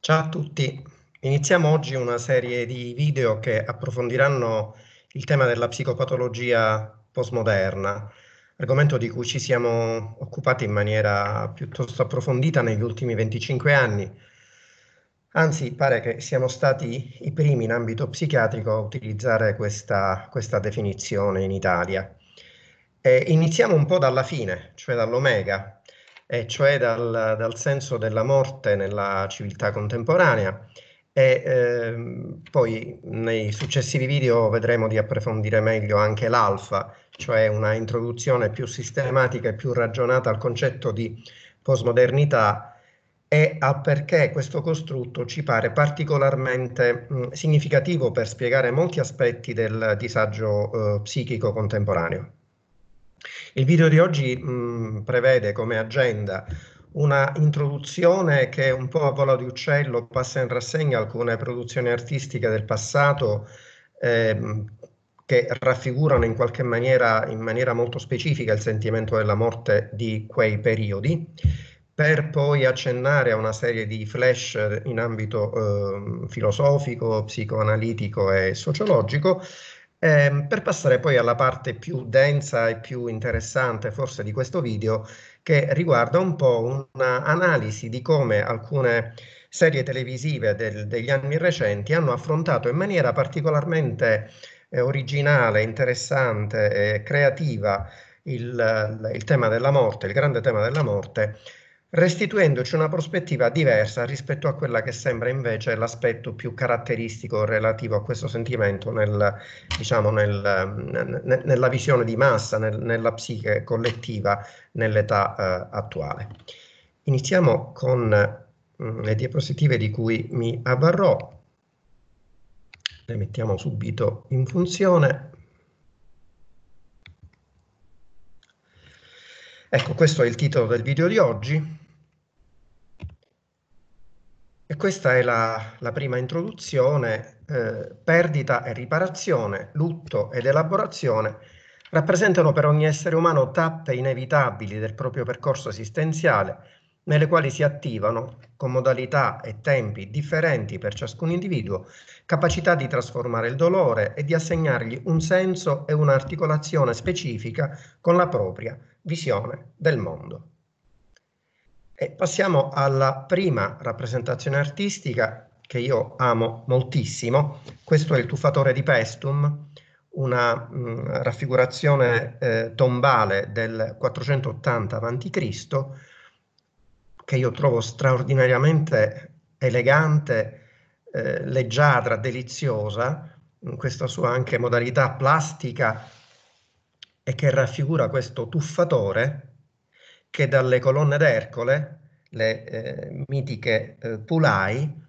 Ciao a tutti, iniziamo oggi una serie di video che approfondiranno il tema della psicopatologia postmoderna, argomento di cui ci siamo occupati in maniera piuttosto approfondita negli ultimi 25 anni. Anzi, pare che siamo stati i primi in ambito psichiatrico a utilizzare questa, questa definizione in Italia. E iniziamo un po' dalla fine, cioè dall'omega, e cioè dal, dal senso della morte nella civiltà contemporanea. E ehm, poi nei successivi video vedremo di approfondire meglio anche l'alfa, cioè una introduzione più sistematica e più ragionata al concetto di postmodernità e al perché questo costrutto ci pare particolarmente mh, significativo per spiegare molti aspetti del disagio eh, psichico contemporaneo. Il video di oggi mh, prevede come agenda una introduzione che un po' a volo di uccello passa in rassegna alcune produzioni artistiche del passato ehm, che raffigurano in qualche maniera, in maniera molto specifica il sentimento della morte di quei periodi, per poi accennare a una serie di flash in ambito eh, filosofico, psicoanalitico e sociologico, eh, per passare poi alla parte più densa e più interessante forse di questo video, che riguarda un po' un'analisi di come alcune serie televisive del, degli anni recenti hanno affrontato in maniera particolarmente eh, originale, interessante e creativa il, il, tema della morte, il grande tema della morte, restituendoci una prospettiva diversa rispetto a quella che sembra invece l'aspetto più caratteristico relativo a questo sentimento nel, diciamo, nel, ne, nella visione di massa, nel, nella psiche collettiva nell'età eh, attuale. Iniziamo con mh, mm, le diapositive di cui mi avvarrò, le mettiamo subito in funzione. Ecco, questo è il titolo del video di oggi. E questa è la, la prima introduzione, eh, perdita e riparazione, lutto ed elaborazione, rappresentano per ogni essere umano tappe inevitabili del proprio percorso esistenziale, nelle quali si attivano, con modalità e tempi differenti per ciascun individuo, capacità di trasformare il dolore e di assegnargli un senso e un'articolazione specifica con la propria, visione del mondo. E passiamo alla prima rappresentazione artistica che io amo moltissimo. Questo è il tuffatore di Pestum, una mh, mm, raffigurazione eh, tombale del 480 a.C., che io trovo straordinariamente elegante, eh, leggiadra, deliziosa, in questa sua anche modalità plastica e che raffigura questo tuffatore che dalle colonne d'Ercole, le eh, mitiche eh, Pulai,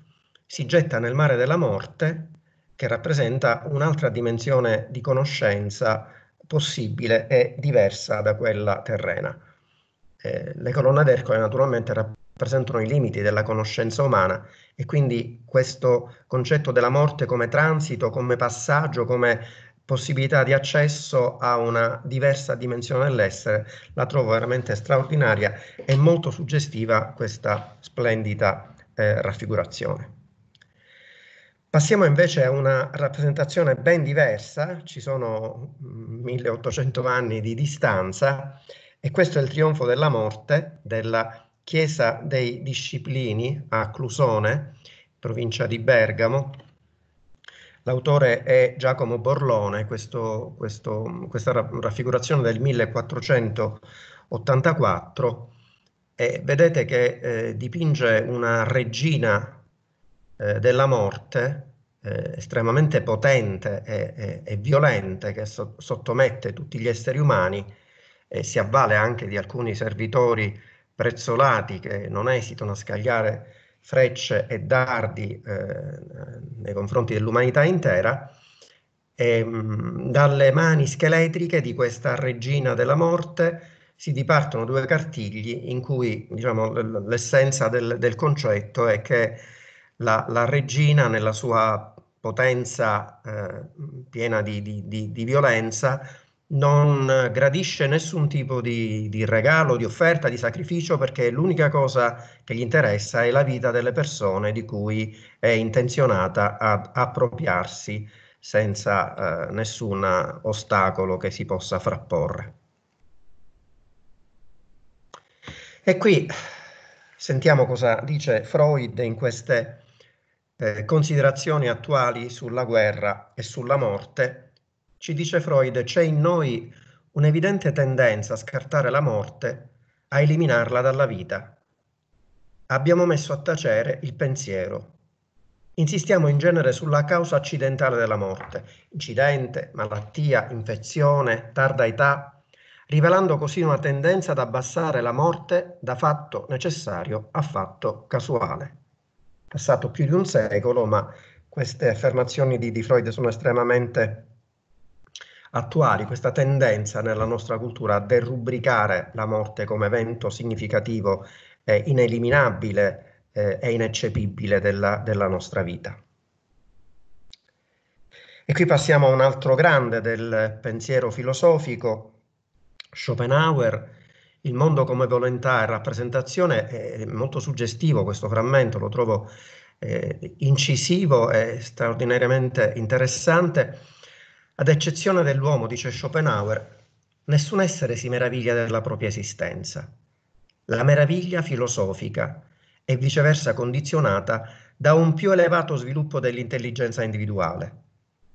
si getta nel mare della morte, che rappresenta un'altra dimensione di conoscenza possibile e diversa da quella terrena. Eh, le colonne d'Ercole naturalmente rappresentano i limiti della conoscenza umana e quindi questo concetto della morte come transito, come passaggio, come possibilità di accesso a una diversa dimensione dell'essere, la trovo veramente straordinaria e molto suggestiva questa splendida eh, raffigurazione. Passiamo invece a una rappresentazione ben diversa, ci sono 1800 mm, anni di distanza e questo è il trionfo della morte della Chiesa dei Disciplini a Clusone, provincia di Bergamo, L'autore è Giacomo Borlone, questo, questo, questa raffigurazione del 1484 e vedete che eh, dipinge una regina eh, della morte eh, estremamente potente e, e, e violente che so sottomette tutti gli esseri umani e si avvale anche di alcuni servitori prezzolati che non esitano a scagliare frecce e dardi eh, nei confronti dell'umanità intera, e, ehm, mh, dalle mani scheletriche di questa regina della morte si dipartono due cartigli in cui diciamo, l'essenza del, del, concetto è che la, la regina nella sua potenza eh, piena di, di, di, di violenza non gradisce nessun tipo di, di, regalo, di offerta, di sacrificio, perché l'unica cosa che gli interessa è la vita delle persone di cui è intenzionata ad appropriarsi senza eh, nessun ostacolo che si possa frapporre. E qui sentiamo cosa dice Freud in queste eh, considerazioni attuali sulla guerra e sulla morte ci dice Freud, c'è in noi un'evidente tendenza a scartare la morte, a eliminarla dalla vita. Abbiamo messo a tacere il pensiero. Insistiamo in genere sulla causa accidentale della morte, incidente, malattia, infezione, tarda età, rivelando così una tendenza ad abbassare la morte da fatto necessario a fatto casuale. Passato più di un secolo, ma queste affermazioni di, di Freud sono estremamente attuali questa tendenza nella nostra cultura a derubricare la morte come evento significativo eh, ineliminabile eh, e ineccepibile della, della nostra vita. E qui passiamo a un altro grande del pensiero filosofico, Schopenhauer, il mondo come volontà e rappresentazione, è molto suggestivo questo frammento, lo trovo eh, incisivo e straordinariamente interessante ad eccezione dell'uomo, dice Schopenhauer, nessun essere si meraviglia della propria esistenza. La meraviglia filosofica è viceversa condizionata da un più elevato sviluppo dell'intelligenza individuale.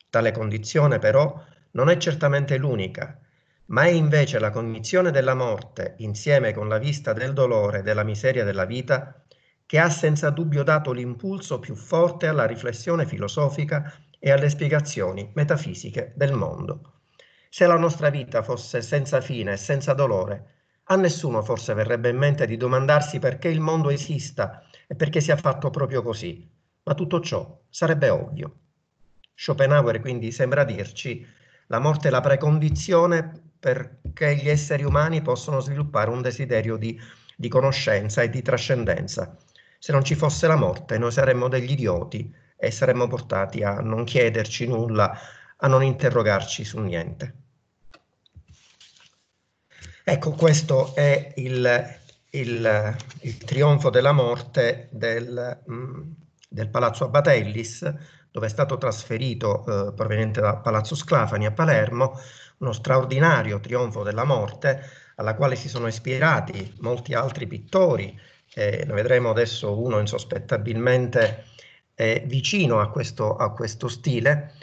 Tale condizione però non è certamente l'unica, ma è invece la cognizione della morte, insieme con la vista del dolore e della miseria della vita, che ha senza dubbio dato l'impulso più forte alla riflessione filosofica e alle spiegazioni metafisiche del mondo. Se la nostra vita fosse senza fine e senza dolore, a nessuno forse verrebbe in mente di domandarsi perché il mondo esista e perché sia fatto proprio così, ma tutto ciò sarebbe ovvio. Schopenhauer quindi sembra dirci la morte è la precondizione perché gli esseri umani possono sviluppare un desiderio di, di conoscenza e di trascendenza. Se non ci fosse la morte noi saremmo degli idioti e saremmo portati a non chiederci nulla, a non interrogarci su niente. Ecco, questo è il, il, il trionfo della morte del, mm, del Palazzo Abatellis, dove è stato trasferito, eh, proveniente da Palazzo Sclafani a Palermo, uno straordinario trionfo della morte alla quale si sono ispirati molti altri pittori, eh, ne vedremo adesso uno insospettabilmente eh, vicino a questo, a questo, stile,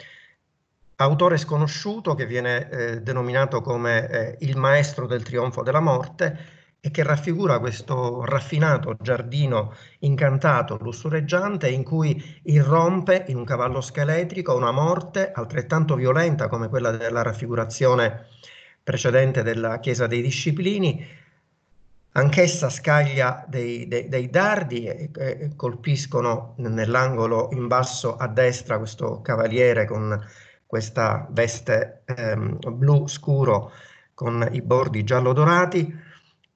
autore sconosciuto che viene eh, denominato come eh, il maestro del trionfo della morte e che raffigura questo raffinato giardino incantato, lussureggiante, in cui irrompe in un cavallo scheletrico una morte altrettanto violenta come quella della raffigurazione precedente della Chiesa dei Disciplini, anch'essa scaglia dei, dei, dei dardi e, e colpiscono nell'angolo in basso a destra questo cavaliere con questa veste ehm, blu scuro con i bordi giallo dorati.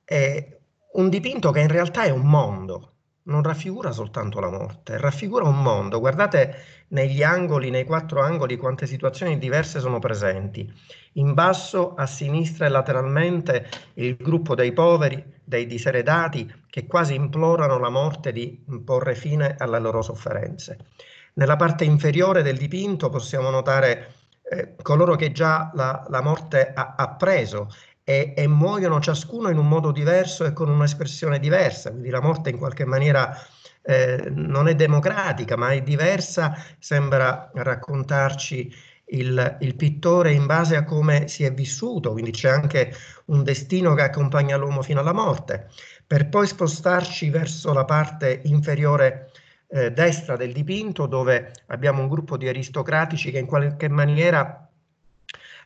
È un dipinto che in realtà è un mondo, non raffigura soltanto la morte, raffigura un mondo. Guardate negli angoli, nei quattro angoli, quante situazioni diverse sono presenti. In basso, a sinistra e lateralmente, il gruppo dei poveri, dei diseredati, che quasi implorano la morte di porre fine alle loro sofferenze. Nella parte inferiore del dipinto possiamo notare eh, coloro che già la, la morte ha, ha preso e, e muoiono ciascuno in un modo diverso e con un'espressione diversa, quindi la morte in qualche maniera eh, non è democratica ma è diversa, sembra raccontarci il, il, pittore in base a come si è vissuto, quindi c'è anche un destino che accompagna l'uomo fino alla morte, per poi spostarci verso la parte inferiore eh, destra del dipinto dove abbiamo un gruppo di aristocratici che in qualche maniera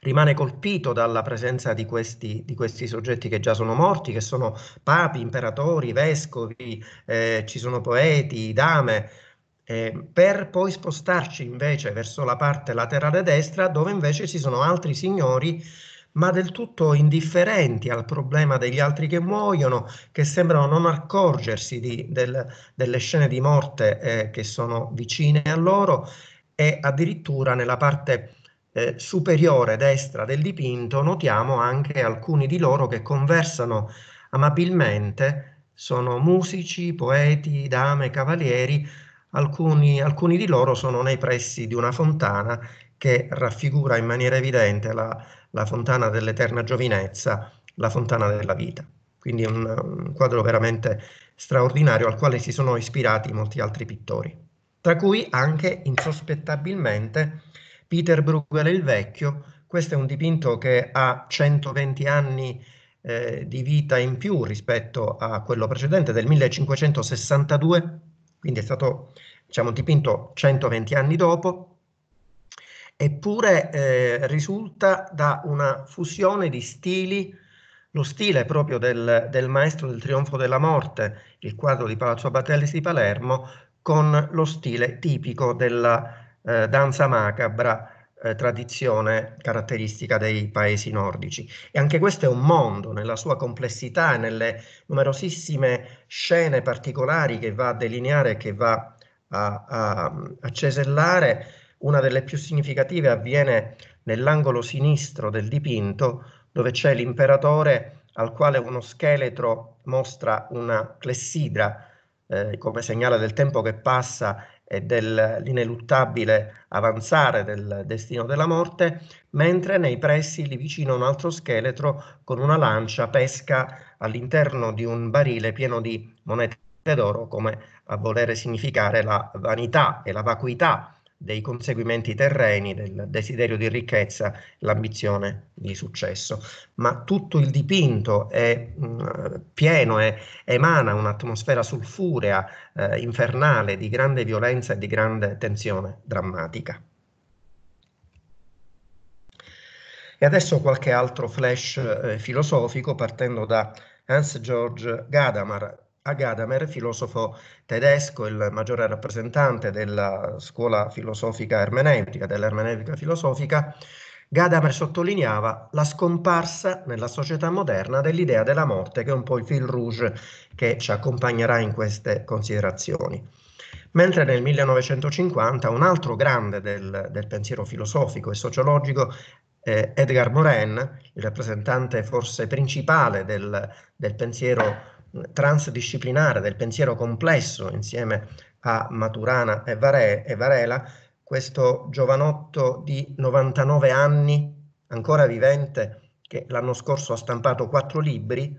rimane colpito dalla presenza di questi, di questi soggetti che già sono morti, che sono papi, imperatori, vescovi, eh, ci sono poeti, dame, eh, per poi spostarci invece verso la parte laterale destra dove invece ci sono altri signori ma del tutto indifferenti al problema degli altri che muoiono, che sembrano non accorgersi di, del, delle scene di morte eh, che sono vicine a loro e addirittura nella parte eh, superiore destra del dipinto notiamo anche alcuni di loro che conversano amabilmente, sono musici, poeti, dame, cavalieri, alcuni, alcuni di loro sono nei pressi di una fontana che raffigura in maniera evidente la, la fontana dell'eterna giovinezza, la fontana della vita. Quindi un, un quadro veramente straordinario al quale si sono ispirati molti altri pittori, tra cui anche insospettabilmente Peter Bruegel il Vecchio. Questo è un dipinto che ha 120 anni eh, di vita in più rispetto a quello precedente del 1562, quindi è stato diciamo, dipinto 120 anni dopo, eppure eh, risulta da una fusione di stili, lo stile proprio del, del, maestro del Trionfo della Morte, il quadro di Palazzo Battellis di Palermo, con lo stile tipico della eh, danza macabra, eh, tradizione caratteristica dei paesi nordici. E anche questo è un mondo nella sua complessità e nelle numerosissime scene particolari che va a delineare, e che va a, a, a cesellare. Una delle più significative avviene nell'angolo sinistro del dipinto, dove c'è l'imperatore al quale uno scheletro mostra una clessidra eh, come segnale del tempo che passa e dell'ineluttabile avanzare del destino della morte, mentre nei pressi lì vicino un altro scheletro con una lancia pesca all'interno di un barile pieno di monete d'oro come a volere significare la vanità e la vacuità dei conseguimenti terreni, del desiderio di ricchezza, l'ambizione di successo. Ma tutto il dipinto è mh, mm, pieno e emana un'atmosfera sulfurea, eh, infernale, di grande violenza e di grande tensione drammatica. E adesso qualche altro flash eh, filosofico partendo da Hans George Gadamer, a Gadamer, filosofo tedesco, il maggiore rappresentante della scuola filosofica ermeneutica, dell'ermeneutica filosofica, Gadamer sottolineava la scomparsa nella società moderna dell'idea della morte, che è un po' il fil rouge che ci accompagnerà in queste considerazioni. Mentre nel 1950 un altro grande del, del pensiero filosofico e sociologico eh, Edgar Morin, il rappresentante forse principale del, del pensiero transdisciplinare del pensiero complesso insieme a Maturana e, Vare e Varela, questo giovanotto di 99 anni, ancora vivente, che l'anno scorso ha stampato quattro libri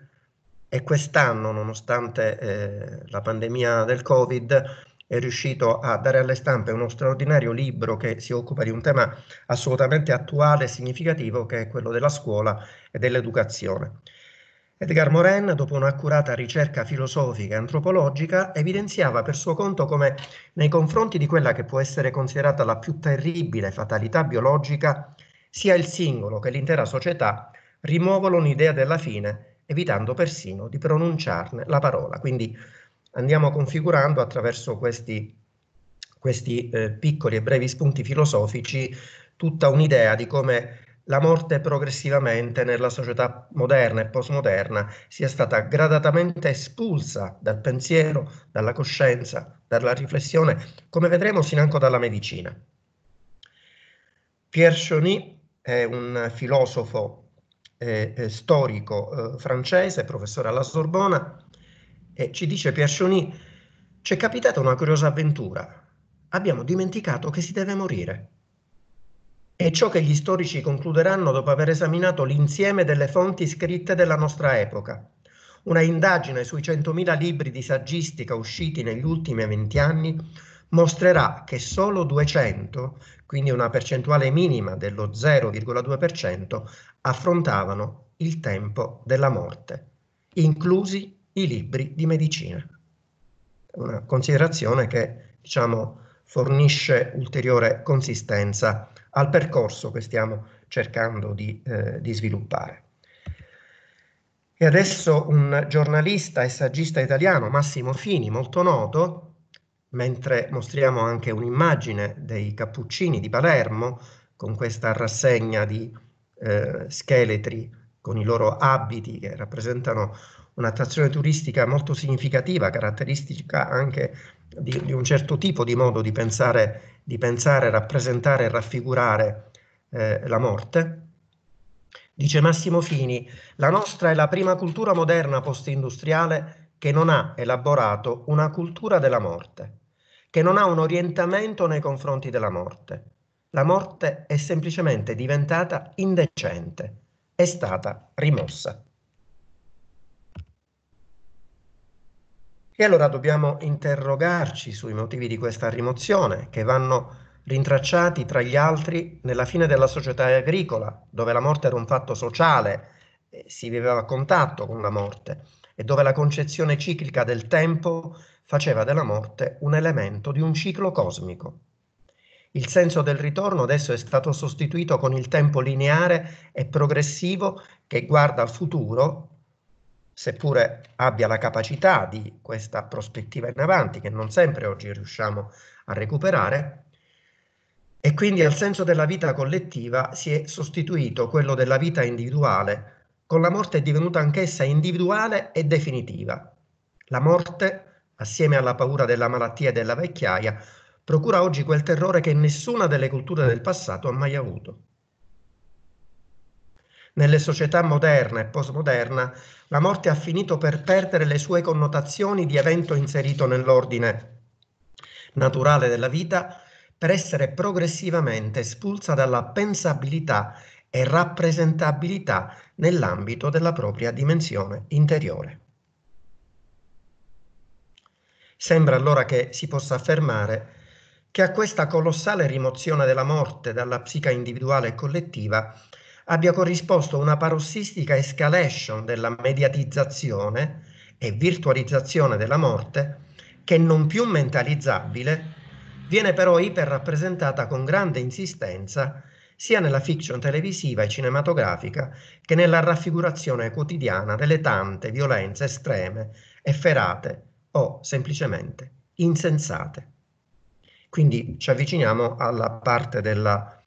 e quest'anno, nonostante eh, la pandemia del Covid, è riuscito a dare alle stampe uno straordinario libro che si occupa di un tema assolutamente attuale e significativo che è quello della scuola e dell'educazione. Edgar Morin, dopo un'accurata ricerca filosofica e antropologica, evidenziava per suo conto come nei confronti di quella che può essere considerata la più terribile fatalità biologica, sia il singolo che l'intera società rimuovono un'idea della fine, evitando persino di pronunciarne la parola. Quindi andiamo configurando attraverso questi, questi eh, piccoli e brevi spunti filosofici tutta un'idea di come la morte progressivamente nella società moderna e postmoderna sia stata gradatamente espulsa dal pensiero, dalla coscienza, dalla riflessione, come vedremo financo dalla medicina. Pierre Chauny è un filosofo eh, eh, storico eh, francese, professore alla Sorbona, e ci dice Pierre Chauny, ci è capitata una curiosa avventura, abbiamo dimenticato che si deve morire è ciò che gli storici concluderanno dopo aver esaminato l'insieme delle fonti scritte della nostra epoca. Una indagine sui 100.000 libri di saggistica usciti negli ultimi 20 anni mostrerà che solo 200, quindi una percentuale minima dello 0,2%, affrontavano il tempo della morte, inclusi i libri di medicina. Una considerazione che, diciamo, fornisce ulteriore consistenza al percorso che stiamo cercando di, eh, di sviluppare. E adesso un giornalista e saggista italiano, Massimo Fini, molto noto, mentre mostriamo anche un'immagine dei cappuccini di Palermo, con questa rassegna di eh, scheletri con i loro abiti che rappresentano un'attrazione turistica molto significativa, caratteristica anche di, di, un certo tipo di modo di pensare, di pensare rappresentare e raffigurare eh, la morte. Dice Massimo Fini, la nostra è la prima cultura moderna post-industriale che non ha elaborato una cultura della morte, che non ha un orientamento nei confronti della morte. La morte è semplicemente diventata indecente, è stata rimossa. E allora dobbiamo interrogarci sui motivi di questa rimozione, che vanno rintracciati tra gli altri nella fine della società agricola, dove la morte era un fatto sociale, si viveva a contatto con la morte e dove la concezione ciclica del tempo faceva della morte un elemento di un ciclo cosmico. Il senso del ritorno adesso è stato sostituito con il tempo lineare e progressivo che guarda al futuro seppure abbia la capacità di questa prospettiva in avanti, che non sempre oggi riusciamo a recuperare, e quindi al senso della vita collettiva si è sostituito quello della vita individuale, con la morte è divenuta anch'essa individuale e definitiva. La morte, assieme alla paura della malattia e della vecchiaia, procura oggi quel terrore che nessuna delle culture del passato ha mai avuto nelle società moderna e postmoderna, la morte ha finito per perdere le sue connotazioni di evento inserito nell'ordine naturale della vita per essere progressivamente espulsa dalla pensabilità e rappresentabilità nell'ambito della propria dimensione interiore. Sembra allora che si possa affermare che a questa colossale rimozione della morte dalla psica individuale e collettiva abbia corrisposto una parossistica escalation della mediatizzazione e virtualizzazione della morte che non più mentalizzabile viene però iperrappresentata con grande insistenza sia nella fiction televisiva e cinematografica che nella raffigurazione quotidiana delle tante violenze estreme, efferate o semplicemente insensate. Quindi ci avviciniamo alla parte della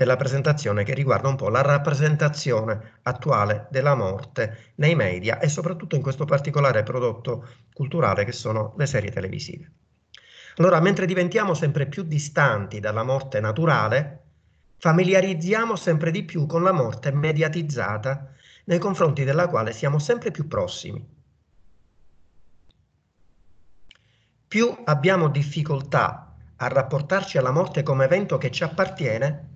della presentazione che riguarda un po' la rappresentazione attuale della morte nei media e soprattutto in questo particolare prodotto culturale che sono le serie televisive. Allora, mentre diventiamo sempre più distanti dalla morte naturale, familiarizziamo sempre di più con la morte mediatizzata nei confronti della quale siamo sempre più prossimi. Più abbiamo difficoltà a rapportarci alla morte come evento che ci appartiene,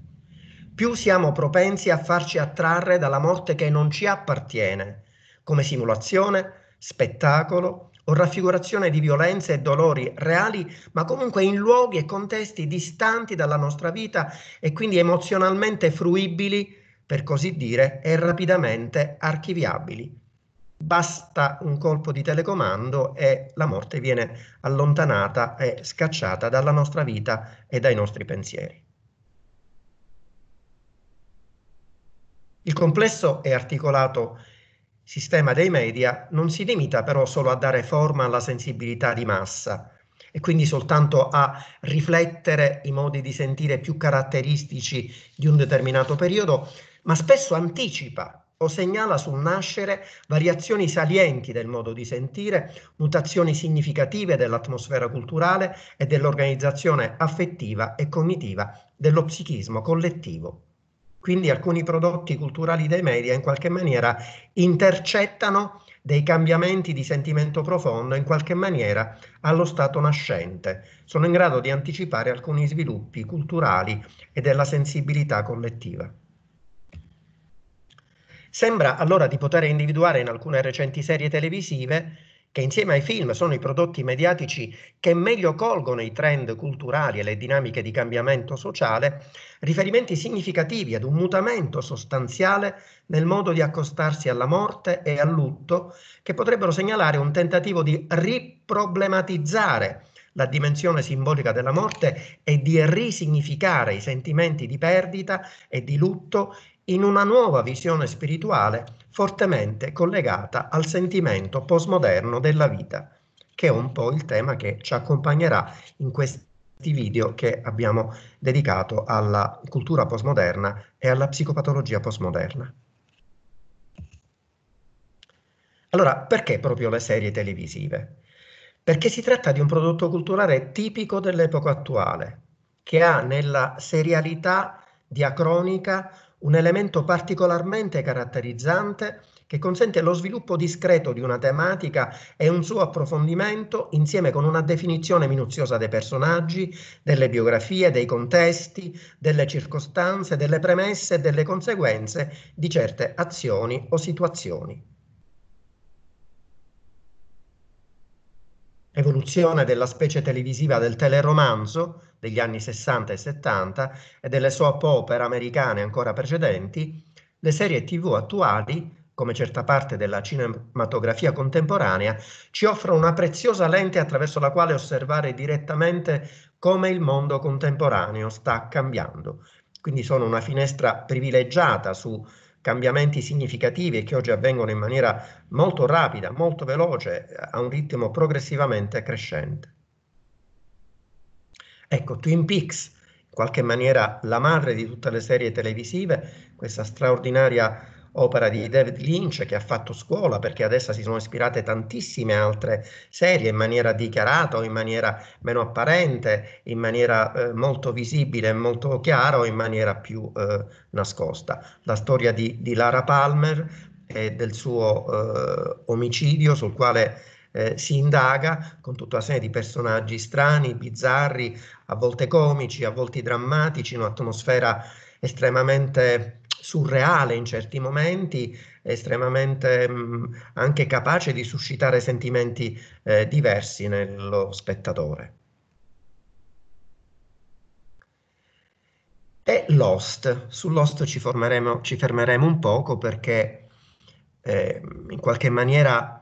più siamo propensi a farci attrarre dalla morte che non ci appartiene, come simulazione, spettacolo o raffigurazione di violenze e dolori reali, ma comunque in luoghi e contesti distanti dalla nostra vita e quindi emozionalmente fruibili, per così dire, e rapidamente archiviabili. Basta un colpo di telecomando e la morte viene allontanata e scacciata dalla nostra vita e dai nostri pensieri. Il complesso e articolato sistema dei media non si limita però solo a dare forma alla sensibilità di massa e quindi soltanto a riflettere i modi di sentire più caratteristici di un determinato periodo, ma spesso anticipa o segnala sul nascere variazioni salienti del modo di sentire, mutazioni significative dell'atmosfera culturale e dell'organizzazione affettiva e cognitiva dello psichismo collettivo. Quindi alcuni prodotti culturali dei media in qualche maniera intercettano dei cambiamenti di sentimento profondo in qualche maniera allo stato nascente, sono in grado di anticipare alcuni sviluppi culturali e della sensibilità collettiva. Sembra allora di poter individuare in alcune recenti serie televisive che insieme ai film sono i prodotti mediatici che meglio colgono i trend culturali e le dinamiche di cambiamento sociale, riferimenti significativi ad un mutamento sostanziale nel modo di accostarsi alla morte e al lutto, che potrebbero segnalare un tentativo di riproblematizzare la dimensione simbolica della morte e di risignificare i sentimenti di perdita e di lutto in una nuova visione spirituale fortemente collegata al sentimento postmoderno della vita, che è un po' il tema che ci accompagnerà in questi video che abbiamo dedicato alla cultura postmoderna e alla psicopatologia postmoderna. Allora, perché proprio le serie televisive? Perché si tratta di un prodotto culturale tipico dell'epoca attuale, che ha nella serialità diacronica un elemento particolarmente caratterizzante che consente lo sviluppo discreto di una tematica e un suo approfondimento insieme con una definizione minuziosa dei personaggi, delle biografie, dei contesti, delle circostanze, delle premesse e delle conseguenze di certe azioni o situazioni. evoluzione della specie televisiva del teleromanzo degli anni 60 e 70 e delle soap opera americane ancora precedenti, le serie tv attuali, come certa parte della cinematografia contemporanea, ci offrono una preziosa lente attraverso la quale osservare direttamente come il mondo contemporaneo sta cambiando. Quindi sono una finestra privilegiata su cambiamenti significativi e che oggi avvengono in maniera molto rapida, molto veloce, a un ritmo progressivamente crescente. Ecco, Twin Peaks, in qualche maniera la madre di tutte le serie televisive, questa straordinaria opera di David Lynch che ha fatto scuola perché ad essa si sono ispirate tantissime altre serie in maniera dichiarata o in maniera meno apparente, in maniera eh, molto visibile, e molto chiara o in maniera più eh, nascosta. La storia di, di, Lara Palmer e del suo eh, omicidio sul quale eh, si indaga con tutta una serie di personaggi strani, bizzarri, a volte comici, a volte drammatici, in un'atmosfera estremamente surreale in certi momenti, estremamente mh, mm, anche capace di suscitare sentimenti eh, diversi nello spettatore. E Lost, su Lost ci, ci fermeremo un poco perché eh, in qualche maniera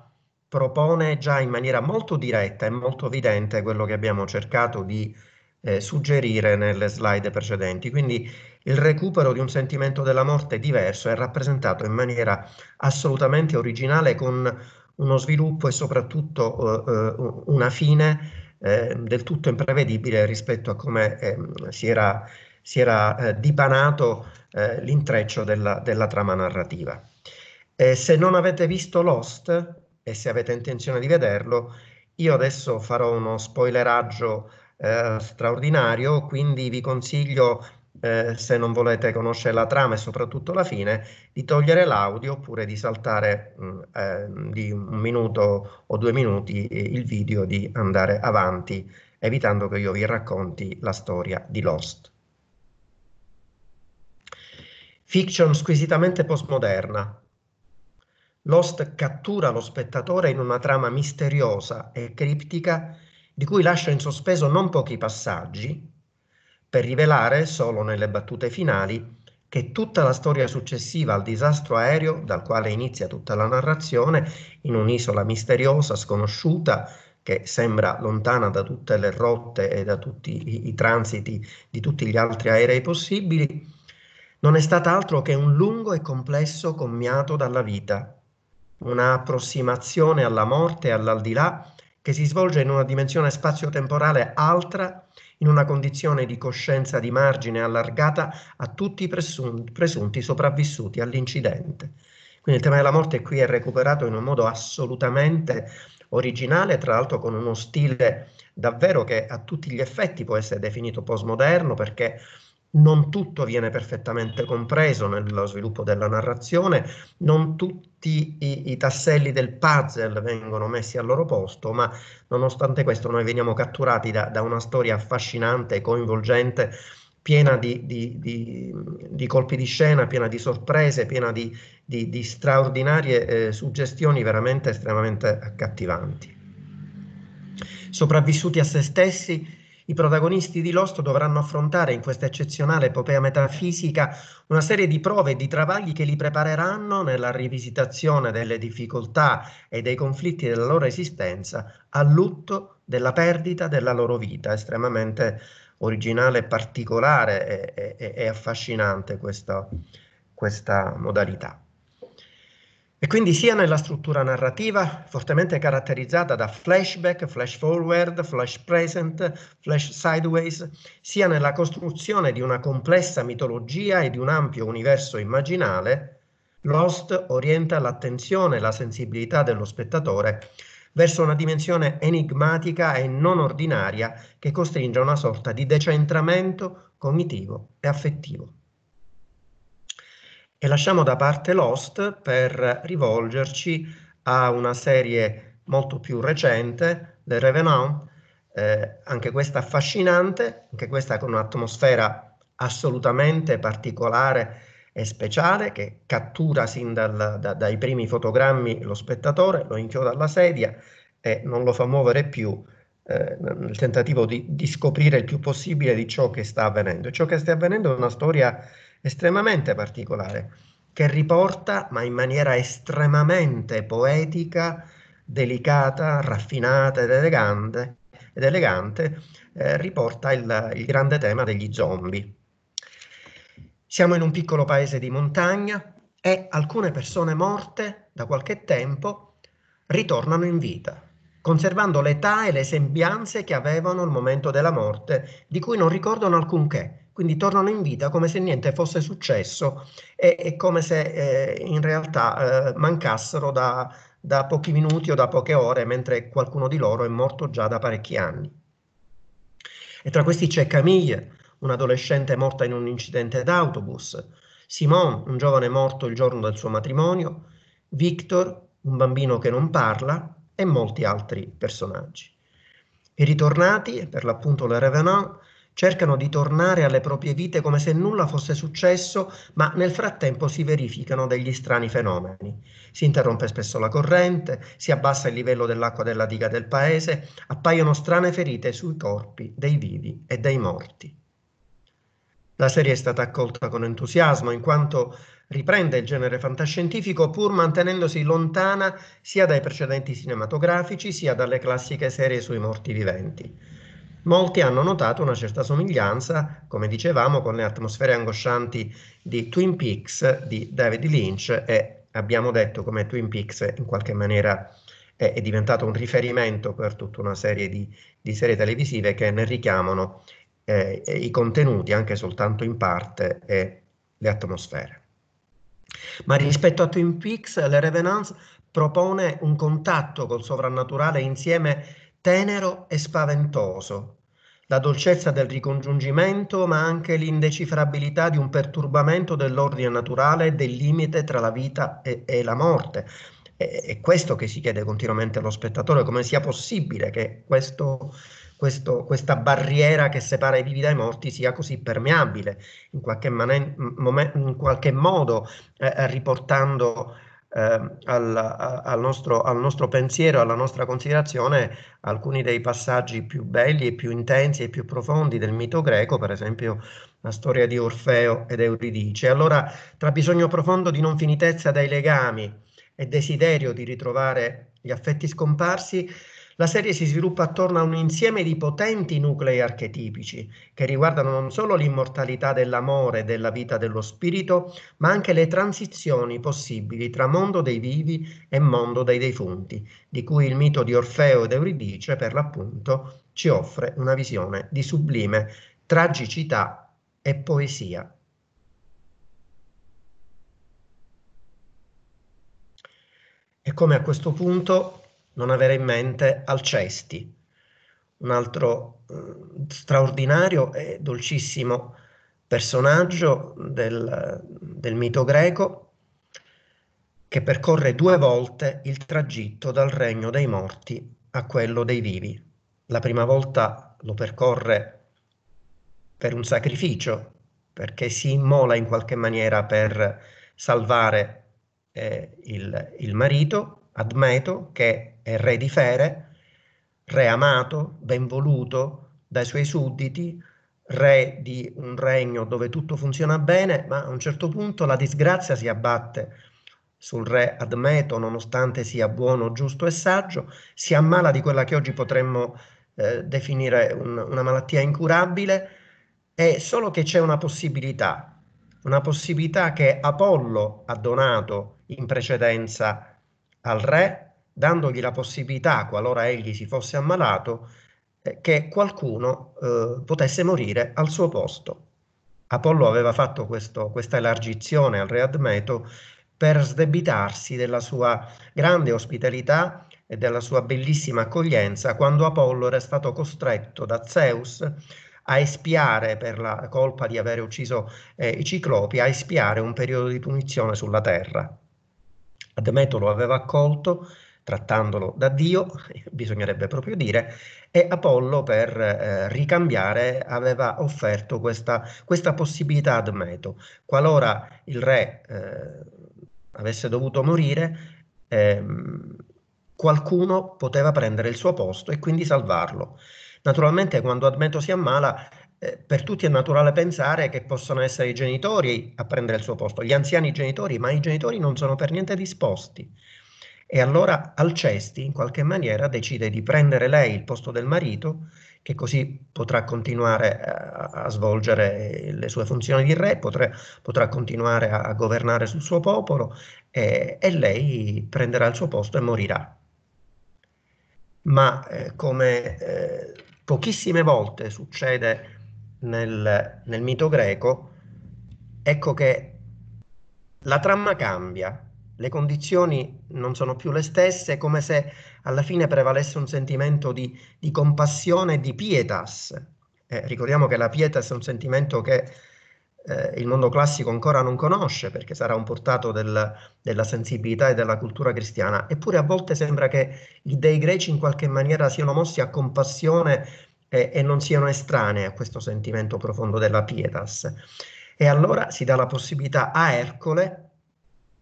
propone già in maniera molto diretta e molto evidente quello che abbiamo cercato di eh, suggerire nelle slide precedenti. Quindi il recupero di un sentimento della morte diverso è rappresentato in maniera assolutamente originale con uno sviluppo e soprattutto eh, eh una fine eh, del tutto imprevedibile rispetto a come eh, si era, si era eh, dipanato eh, l'intreccio della, della, trama narrativa. se non avete visto Lost e se avete intenzione di vederlo, io adesso farò uno spoileraggio straordinario, quindi vi consiglio eh, se non volete conoscere la trama e soprattutto la fine, di togliere l'audio oppure di saltare mh, mm, eh, di un minuto o due minuti eh, il video, di andare avanti, evitando che io vi racconti la storia di Lost. Fiction squisitamente postmoderna, Lost cattura lo spettatore in una trama misteriosa e criptica di cui lascia in sospeso non pochi passaggi, per rivelare solo nelle battute finali che tutta la storia successiva al disastro aereo, dal quale inizia tutta la narrazione, in un'isola misteriosa, sconosciuta, che sembra lontana da tutte le rotte e da tutti i, i transiti di tutti gli altri aerei possibili, non è stata altro che un lungo e complesso commiato dalla vita, una approssimazione alla morte e all'aldilà che si svolge in una dimensione spazio-temporale altra in una condizione di coscienza di margine allargata a tutti i presunti, sopravvissuti all'incidente. Quindi il tema della morte qui è recuperato in un modo assolutamente originale, tra l'altro con uno stile davvero che a tutti gli effetti può essere definito postmoderno perché non tutto viene perfettamente compreso nello sviluppo della narrazione, non tutto tutti i, i, tasselli del puzzle vengono messi al loro posto, ma nonostante questo noi veniamo catturati da, da una storia affascinante, coinvolgente, piena di, di, di, di, colpi di scena, piena di sorprese, piena di, straordinarie eh, suggestioni veramente estremamente accattivanti. Sopravvissuti a se stessi, i protagonisti di Lost dovranno affrontare in questa eccezionale epopea metafisica una serie di prove e di travagli che li prepareranno nella rivisitazione delle difficoltà e dei conflitti della loro esistenza al lutto della perdita della loro vita. Estremamente originale, particolare e, e, e affascinante questa, questa modalità. E quindi sia nella struttura narrativa, fortemente caratterizzata da flashback, flash forward, flash present, flash sideways, sia nella costruzione di una complessa mitologia e di un ampio universo immaginale, Lost orienta l'attenzione e la sensibilità dello spettatore verso una dimensione enigmatica e non ordinaria che costringe a una sorta di decentramento cognitivo e affettivo. E lasciamo da parte Lost per rivolgerci a una serie molto più recente, The Revenant, eh, anche questa affascinante, anche questa con un'atmosfera assolutamente particolare e speciale che cattura sin dal, da, dai primi fotogrammi lo spettatore, lo inchioda alla sedia e non lo fa muovere più eh, nel tentativo di, di, scoprire il più possibile di ciò che sta avvenendo. E ciò che sta avvenendo è una storia estremamente particolare, che riporta, ma in maniera estremamente poetica, delicata, raffinata ed elegante, ed elegante eh, riporta il, il grande tema degli zombie. Siamo in un piccolo paese di montagna e alcune persone morte da qualche tempo ritornano in vita conservando l'età e le sembianze che avevano al momento della morte, di cui non ricordano alcunché. Quindi tornano in vita come se niente fosse successo e, e come se eh, in realtà eh, mancassero da, da pochi minuti o da poche ore, mentre qualcuno di loro è morto già da parecchi anni. E tra questi c'è Camille, un'adolescente morta in un incidente d'autobus, Simone, un giovane morto il giorno del suo matrimonio, Victor, un bambino che non parla, e molti altri personaggi. I ritornati, per l'appunto le Revenant, cercano di tornare alle proprie vite come se nulla fosse successo, ma nel frattempo si verificano degli strani fenomeni. Si interrompe spesso la corrente, si abbassa il livello dell'acqua della diga del paese, appaiono strane ferite sui corpi dei vivi e dei morti. La serie è stata accolta con entusiasmo in quanto Riprende il genere fantascientifico pur mantenendosi lontana sia dai precedenti cinematografici sia dalle classiche serie sui morti viventi. Molti hanno notato una certa somiglianza, come dicevamo, con le atmosfere angoscianti di Twin Peaks di David Lynch e abbiamo detto come Twin Peaks in qualche maniera è, è diventato un riferimento per tutta una serie di, di serie televisive che ne richiamano eh, i contenuti anche soltanto in parte e le atmosfere. Ma rispetto a Twin Peaks, Le Revenants propone un contatto col sovrannaturale insieme tenero e spaventoso, la dolcezza del ricongiungimento, ma anche l'indecifrabilità di un perturbamento dell'ordine naturale e del limite tra la vita e, e la morte. È, è questo che si chiede continuamente allo spettatore, come sia possibile che questo questo, questa barriera che separa i vivi dai morti sia così permeabile, in qualche, manen, in qualche modo eh, eh riportando eh, al, al, nostro, al, nostro, pensiero, alla nostra considerazione alcuni dei passaggi più belli e più intensi e più profondi del mito greco, per esempio la storia di Orfeo ed Euridice. Allora, tra bisogno profondo di non finitezza dei legami e desiderio di ritrovare gli affetti scomparsi, la serie si sviluppa attorno a un insieme di potenti nuclei archetipici che riguardano non solo l'immortalità dell'amore e della vita dello spirito, ma anche le transizioni possibili tra mondo dei vivi e mondo dei defunti, di cui il mito di Orfeo ed Euridice, per l'appunto, ci offre una visione di sublime tragicità e poesia. E come a questo punto non avere in mente Alcesti, un altro eh, straordinario e dolcissimo personaggio del, del mito greco che percorre due volte il tragitto dal regno dei morti a quello dei vivi. La prima volta lo percorre per un sacrificio, perché si immola in qualche maniera per salvare eh, il, il marito, Admeto, che è re di Fere, re amato, benvoluto dai suoi sudditi, re di un regno dove tutto funziona bene, ma a un certo punto la disgrazia si abbatte sul re Admeto, nonostante sia buono, giusto e saggio, si ammala di quella che oggi potremmo eh, definire un, una malattia incurabile, è solo che c'è una possibilità, una possibilità che Apollo ha donato in precedenza a al re, dandogli la possibilità, qualora egli si fosse ammalato, eh, che qualcuno eh, potesse morire al suo posto. Apollo aveva fatto questo, questa elargizione al re Admeto per sdebitarsi della sua grande ospitalità e della sua bellissima accoglienza quando Apollo era stato costretto da Zeus a espiare per la colpa di aver ucciso eh, i ciclopi, a espiare un periodo di punizione sulla terra. Admeto lo aveva accolto trattandolo da Dio, bisognerebbe proprio dire, e Apollo per eh, ricambiare aveva offerto questa, questa, possibilità ad Meto. Qualora il re eh, avesse dovuto morire, eh, qualcuno poteva prendere il suo posto e quindi salvarlo. Naturalmente quando Admeto si ammala eh, per tutti è naturale pensare che possano essere i genitori a prendere il suo posto, gli anziani genitori, ma i genitori non sono per niente disposti. E allora Alcesti in qualche maniera decide di prendere lei il posto del marito, che così potrà continuare eh, a, a svolgere eh, le sue funzioni di re, potrà, potrà continuare a, a, governare sul suo popolo eh, e lei prenderà il suo posto e morirà. Ma eh, come eh, pochissime volte succede nel, nel mito greco, ecco che la trama cambia, le condizioni non sono più le stesse, come se alla fine prevalesse un sentimento di, di compassione e di pietas. Eh, ricordiamo che la pietas è un sentimento che eh, il mondo classico ancora non conosce, perché sarà un portato del, della sensibilità e della cultura cristiana. Eppure a volte sembra che gli dei greci in qualche maniera siano mossi a compassione eh, e non siano estranee a questo sentimento profondo della pietas. E allora si dà la possibilità a Ercole,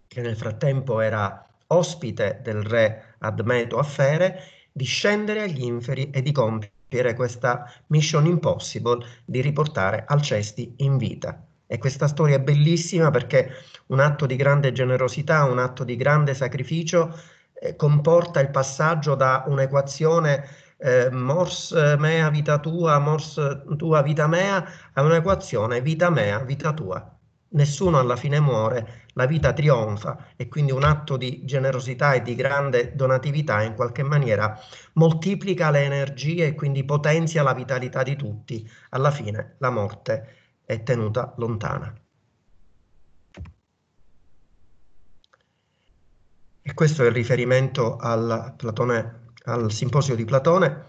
che nel frattempo era ospite del re Admeto a Fere, di scendere agli inferi e di compiere questa mission impossible di riportare Alcesti in vita. E questa storia è bellissima perché un atto di grande generosità, un atto di grande sacrificio eh, comporta il passaggio da un'equazione eh, mors eh, mea vita tua, mors eh, tua vita mea, è un'equazione vita mea, vita tua. Nessuno alla fine muore, la vita trionfa e quindi un atto di generosità e di grande donatività in qualche maniera moltiplica le energie e quindi potenzia la vitalità di tutti. Alla fine la morte è tenuta lontana. E questo è il riferimento al Platone al simposio di Platone,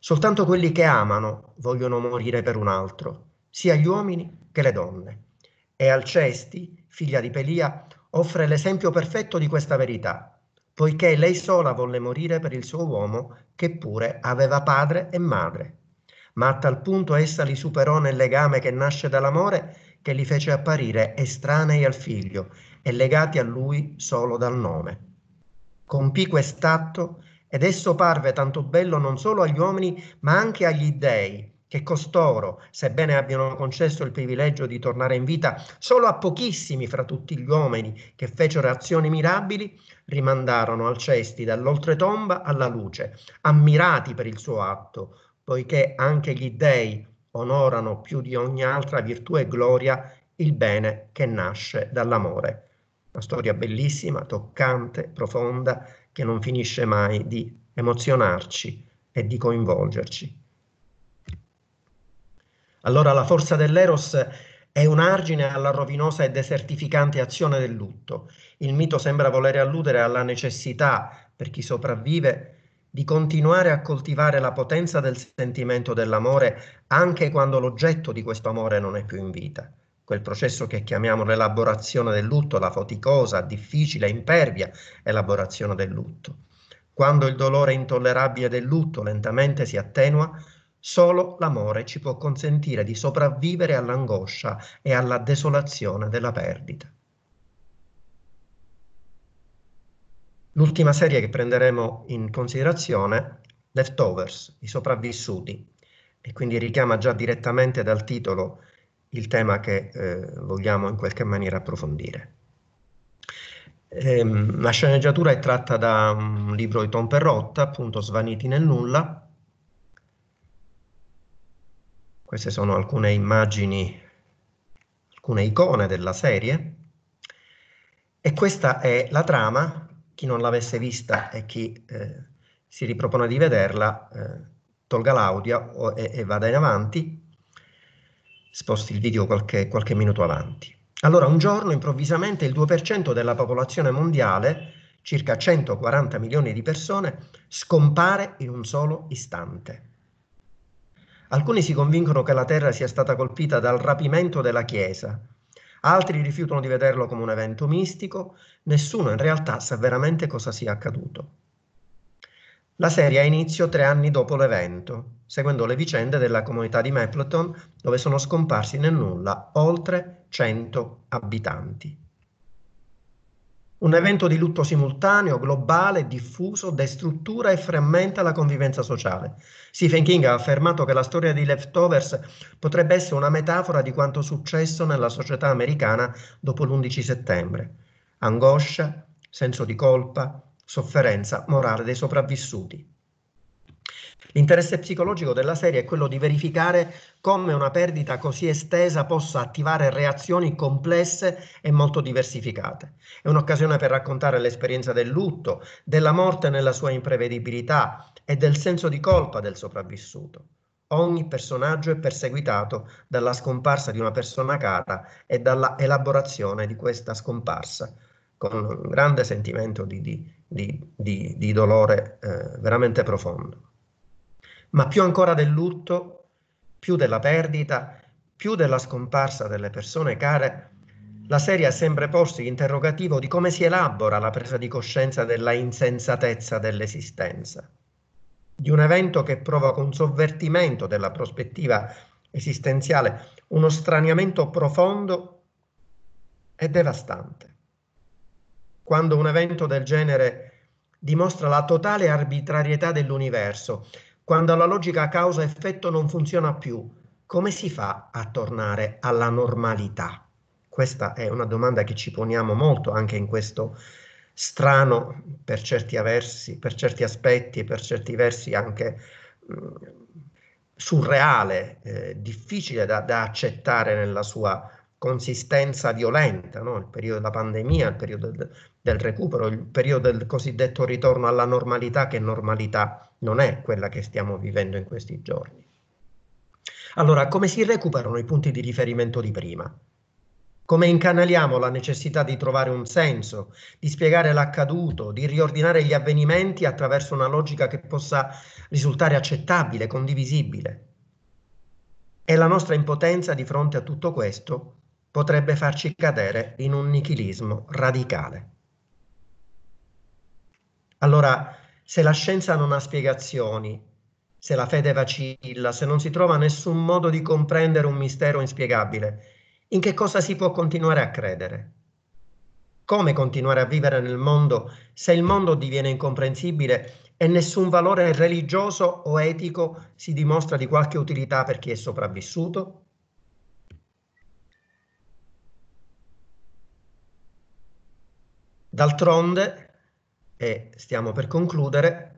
soltanto quelli che amano vogliono morire per un altro, sia gli uomini che le donne. E Alcesti, figlia di Pelia, offre l'esempio perfetto di questa verità, poiché lei sola volle morire per il suo uomo che pure aveva padre e madre. Ma a tal punto essa li superò nel legame che nasce dall'amore che li fece apparire estranei al figlio e legati a lui solo dal nome. Compì quest'atto ed esso parve tanto bello non solo agli uomini, ma anche agli dèi, che costoro, sebbene abbiano concesso il privilegio di tornare in vita solo a pochissimi fra tutti gli uomini che fecero azioni mirabili, rimandarono Alcesti dall'oltretomba alla luce, ammirati per il suo atto, poiché anche gli dèi onorano più di ogni altra virtù e gloria il bene che nasce dall'amore. Una storia bellissima, toccante, profonda, che non finisce mai di emozionarci e di coinvolgerci. Allora la forza dell'Eros è un argine alla rovinosa e desertificante azione del lutto. Il mito sembra volere alludere alla necessità, per chi sopravvive, di continuare a coltivare la potenza del sentimento dell'amore anche quando l'oggetto di questo amore non è più in vita quel processo che chiamiamo l'elaborazione del lutto, la faticosa, difficile, impervia elaborazione del lutto. Quando il dolore intollerabile del lutto lentamente si attenua, solo l'amore ci può consentire di sopravvivere all'angoscia e alla desolazione della perdita. L'ultima serie che prenderemo in considerazione, Leftovers, i sopravvissuti, e quindi richiama già direttamente dal titolo il tema che eh, vogliamo in qualche maniera approfondire. Ehm, la sceneggiatura è tratta da un libro di Tom Perrotta, appunto Svaniti nel nulla. Queste sono alcune immagini, alcune icone della serie. E questa è la trama, chi non l'avesse vista e chi eh, si ripropone di vederla, eh, tolga l'audio e, e vada in avanti sposti il video qualche, qualche minuto avanti. Allora un giorno improvvisamente il 2% della popolazione mondiale, circa 140 milioni di persone, scompare in un solo istante. Alcuni si convincono che la Terra sia stata colpita dal rapimento della Chiesa, altri rifiutano di vederlo come un evento mistico, nessuno in realtà sa veramente cosa sia accaduto. La serie ha inizio tre anni dopo l'evento, seguendo le vicende della comunità di Mapleton, dove sono scomparsi nel nulla oltre 100 abitanti. Un evento di lutto simultaneo, globale, diffuso, destruttura e frammenta la convivenza sociale. Stephen King ha affermato che la storia di Leftovers potrebbe essere una metafora di quanto successo nella società americana dopo l'11 settembre. Angoscia, senso di colpa, sofferenza morale dei sopravvissuti. L'interesse psicologico della serie è quello di verificare come una perdita così estesa possa attivare reazioni complesse e molto diversificate. È un'occasione per raccontare l'esperienza del lutto, della morte nella sua imprevedibilità e del senso di colpa del sopravvissuto. Ogni personaggio è perseguitato dalla scomparsa di una persona cara e dalla elaborazione di questa scomparsa, con un grande sentimento di, di di, di, di dolore eh, veramente profondo. Ma più ancora del lutto, più della perdita, più della scomparsa delle persone care, la serie ha sempre posto l'interrogativo di come si elabora la presa di coscienza della insensatezza dell'esistenza, di un evento che provoca un sovvertimento della prospettiva esistenziale, uno straniamento profondo e devastante. Quando un evento del genere dimostra la totale arbitrarietà dell'universo, quando la logica causa-effetto non funziona più. Come si fa a tornare alla normalità? Questa è una domanda che ci poniamo molto anche in questo strano, per certi, aversi, per certi aspetti e per certi versi anche mh, mm, surreale, eh, difficile da, da, accettare nella sua consistenza violenta, no? il periodo della pandemia, il periodo del recupero, il periodo del cosiddetto ritorno alla normalità, che normalità non è quella che stiamo vivendo in questi giorni. Allora, come si recuperano i punti di riferimento di prima? Come incanaliamo la necessità di trovare un senso, di spiegare l'accaduto, di riordinare gli avvenimenti attraverso una logica che possa risultare accettabile, condivisibile? E la nostra impotenza di fronte a tutto questo potrebbe farci cadere in un nichilismo radicale. Allora, se la scienza non ha spiegazioni, se la fede vacilla, se non si trova nessun modo di comprendere un mistero inspiegabile, in che cosa si può continuare a credere? Come continuare a vivere nel mondo se il mondo diviene incomprensibile e nessun valore religioso o etico si dimostra di qualche utilità per chi è sopravvissuto? D'altronde, e stiamo per concludere,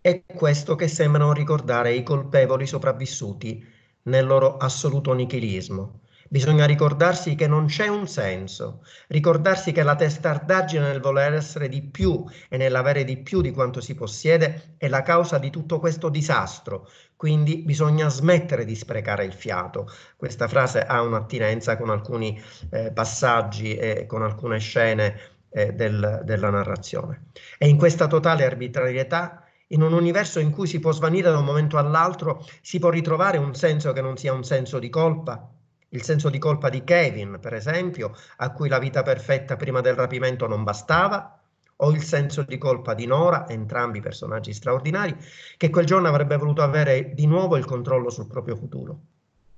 è questo che sembrano ricordare i colpevoli sopravvissuti nel loro assoluto nichilismo. Bisogna ricordarsi che non c'è un senso, ricordarsi che la testardaggine nel voler essere di più e nell'avere di più di quanto si possiede è la causa di tutto questo disastro, quindi bisogna smettere di sprecare il fiato. Questa frase ha un'attinenza con alcuni eh, passaggi e con alcune scene eh, del, della narrazione. E in questa totale arbitrarietà, in un universo in cui si può svanire da un momento all'altro, si può ritrovare un senso che non sia un senso di colpa, il senso di colpa di Kevin, per esempio, a cui la vita perfetta prima del rapimento non bastava, o il senso di colpa di Nora, entrambi personaggi straordinari, che quel giorno avrebbe voluto avere di nuovo il controllo sul proprio futuro.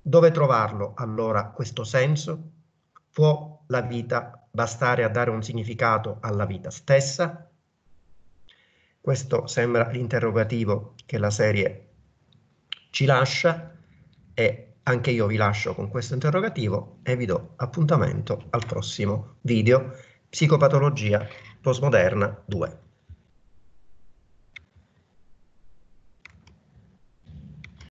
Dove trovarlo allora questo senso? Può la vita bastare a dare un significato alla vita stessa? Questo sembra l'interrogativo che la serie ci lascia e anche io vi lascio con questo interrogativo e vi do appuntamento al prossimo video Psicopatologia postmoderna 2.